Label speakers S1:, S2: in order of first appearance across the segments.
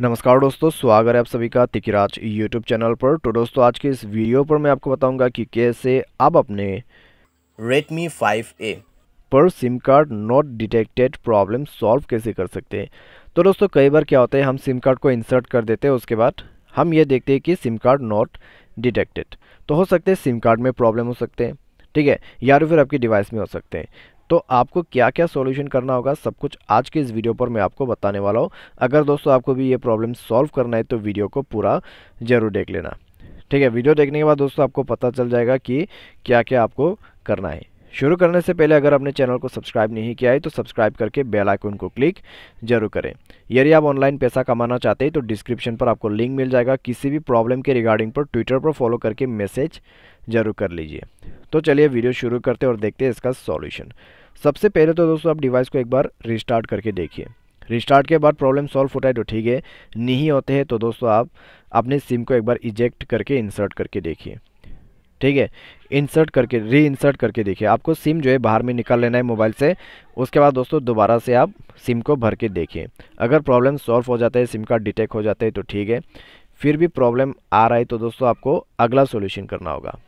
S1: नमस्कार दोस्तों स्वागत है आप सभी का तिकिराज यूट्यूब चैनल पर तो दोस्तों आज के इस वीडियो पर मैं आपको बताऊंगा कि कैसे आप अपने Redmi 5A पर SIM card not detected problem solve कैसे कर सकते हैं तो दोस्तों कई बार क्या होता है हम सिम कार्ड को इंसर्ट कर देते हैं उसके बाद हम ये देखते हैं कि सिम कार्ड नॉट डिटेक्टेड तो हो सकते हैं सिम कार्ड में प्रॉब्लम हो सकते हैं ठीक है या तो फिर आपके डिवाइस में हो सकते हैं तो आपको क्या क्या सॉल्यूशन करना होगा सब कुछ आज के इस वीडियो पर मैं आपको बताने वाला हूँ अगर दोस्तों आपको भी ये प्रॉब्लम सॉल्व करना है तो वीडियो को पूरा ज़रूर देख लेना ठीक है वीडियो देखने के बाद दोस्तों आपको पता चल जाएगा कि क्या क्या आपको करना है शुरू करने से पहले अगर आपने चैनल को सब्सक्राइब नहीं किया है तो सब्सक्राइब करके बेल आइकन को क्लिक जरूर करें यदि आप ऑनलाइन पैसा कमाना चाहते हैं तो डिस्क्रिप्शन पर आपको लिंक मिल जाएगा किसी भी प्रॉब्लम के रिगार्डिंग पर ट्विटर पर फॉलो करके मैसेज जरूर कर लीजिए तो चलिए वीडियो शुरू करते और देखते हैं इसका सॉल्यूशन सबसे पहले तो दोस्तों आप डिवाइस को एक बार रिस्टार्ट करके देखिए रिस्टार्ट के बाद प्रॉब्लम सॉल्व होता है तो ठीक है नहीं होते हैं तो दोस्तों आप अपने सिम को एक बार इजेक्ट करके इंसर्ट करके देखिए ठीक है इंसर्ट करके री इंसर्ट करके देखिए आपको सिम जो है बाहर में निकाल लेना है मोबाइल से उसके बाद दोस्तों दोबारा से आप सिम को भर के देखिए अगर प्रॉब्लम सॉल्व हो जाता है सिम कार्ड डिटेक्ट हो जाता है तो ठीक है फिर भी प्रॉब्लम आ रहा है तो दोस्तों आपको अगला सोल्यूशन करना होगा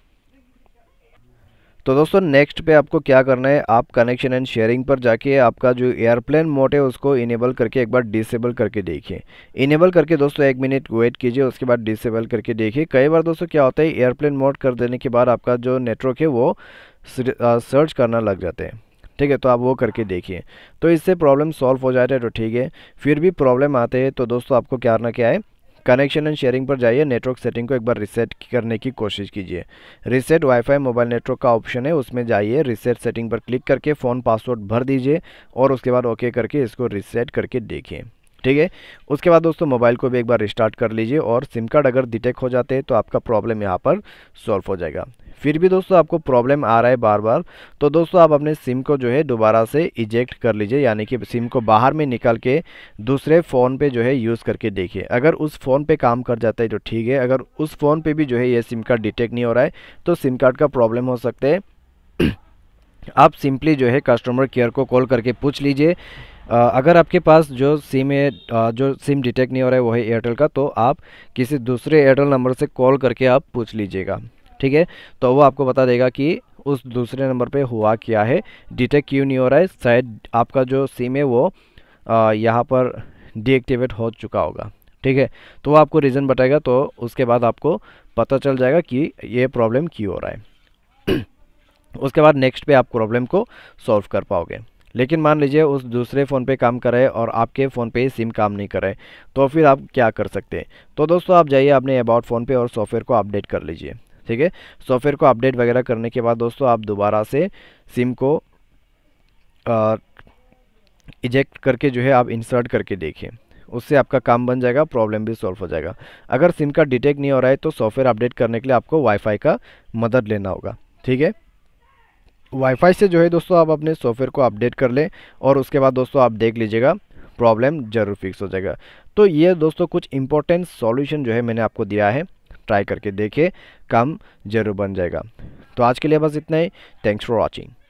S1: तो दोस्तों नेक्स्ट पे आपको क्या करना है आप कनेक्शन एंड शेयरिंग पर जाके आपका जो एयरप्लेन मोड है उसको इनेबल करके एक बार डिसेबल करके देखिए इनेबल करके दोस्तों एक मिनट वेट कीजिए उसके बाद डिसेबल करके देखिए कई बार दोस्तों क्या होता है एयरप्लेन मोड कर देने के बाद आपका जो नेटवर्क है वो सर्च करना लग जाते हैं ठीक है तो आप वो करके देखिए तो इससे प्रॉब्लम सॉल्व हो जाता है तो ठीक है फिर भी प्रॉब्लम आते हैं तो दोस्तों आपको क्या करना क्या है कनेक्शन एंड शेयरिंग पर जाइए नेटवर्क सेटिंग को एक बार रिसेट करने की कोशिश कीजिए रिसेट वाईफाई मोबाइल नेटवर्क का ऑप्शन है उसमें जाइए रिसेट सेटिंग पर क्लिक करके फ़ोन पासवर्ड भर दीजिए और उसके बाद ओके करके इसको रिसेट करके देखिए ठीक है उसके बाद दोस्तों मोबाइल को भी एक बार रिस्टार्ट कर लीजिए और सिम कार्ड अगर डिटेक्ट हो जाते हैं तो आपका प्रॉब्लम यहाँ पर सॉल्व हो जाएगा फिर भी दोस्तों आपको प्रॉब्लम आ रहा है बार बार तो दोस्तों आप अपने सिम को जो है दोबारा से इजेक्ट कर लीजिए यानी कि सिम को बाहर में निकाल के दूसरे फ़ोन पे जो है यूज़ करके देखिए अगर उस फ़ोन पे काम कर जाता है तो ठीक है अगर उस फ़ोन पे भी जो है ये सिम कार्ड डिटेक्ट नहीं हो रहा है तो सिम कार्ड का प्रॉब्लम हो सकता है आप सिंपली जो है कस्टमर केयर को कॉल करके पूछ लीजिए अगर आपके पास जो सिम है जो सिम डिटेक्ट नहीं हो रहा है वो है एयरटेल का तो आप किसी दूसरे एयरटेल नंबर से कॉल करके आप पूछ लीजिएगा ठीक है तो वो आपको बता देगा कि उस दूसरे नंबर पे हुआ क्या है डिटेक्ट क्यों नहीं हो रहा है शायद आपका जो सिम है वो यहाँ पर डीएक्टिवेट हो चुका होगा ठीक है तो वो आपको रीज़न बताएगा तो उसके बाद आपको पता चल जाएगा कि ये प्रॉब्लम क्यों हो रहा है उसके बाद नेक्स्ट पे आप प्रॉब्लम को सॉल्व कर पाओगे लेकिन मान लीजिए उस दूसरे फ़ोन पे काम कर रहे और आपके फ़ोन पे सिम काम नहीं कर रहे तो फिर आप क्या कर सकते हैं तो दोस्तों आप जाइए अपने अबाउट फ़ोन पे और सॉफ्टवेयर को अपडेट कर लीजिए ठीक है सॉफ्टवेयर को अपडेट वगैरह करने के बाद दोस्तों आप दोबारा से सिम को इजेक्ट करके जो है आप इंसर्ट करके देखें उससे आपका काम बन जाएगा प्रॉब्लम भी सॉल्व हो जाएगा अगर सिम का डिटेक्ट नहीं हो रहा है तो सॉफ्टवेयर अपडेट करने के लिए आपको वाईफाई का मदद लेना होगा ठीक है वाईफाई से जो है दोस्तों आप अपने सॉफ्टवेयर को अपडेट कर लें और उसके बाद दोस्तों आप देख लीजिएगा प्रॉब्लम जरूर फिक्स हो जाएगा तो ये दोस्तों कुछ इंपॉर्टेंट सॉल्यूशन जो है मैंने आपको दिया है ट्राई करके देखे काम जरूर बन जाएगा तो आज के लिए बस इतना ही थैंक्स फॉर वॉचिंग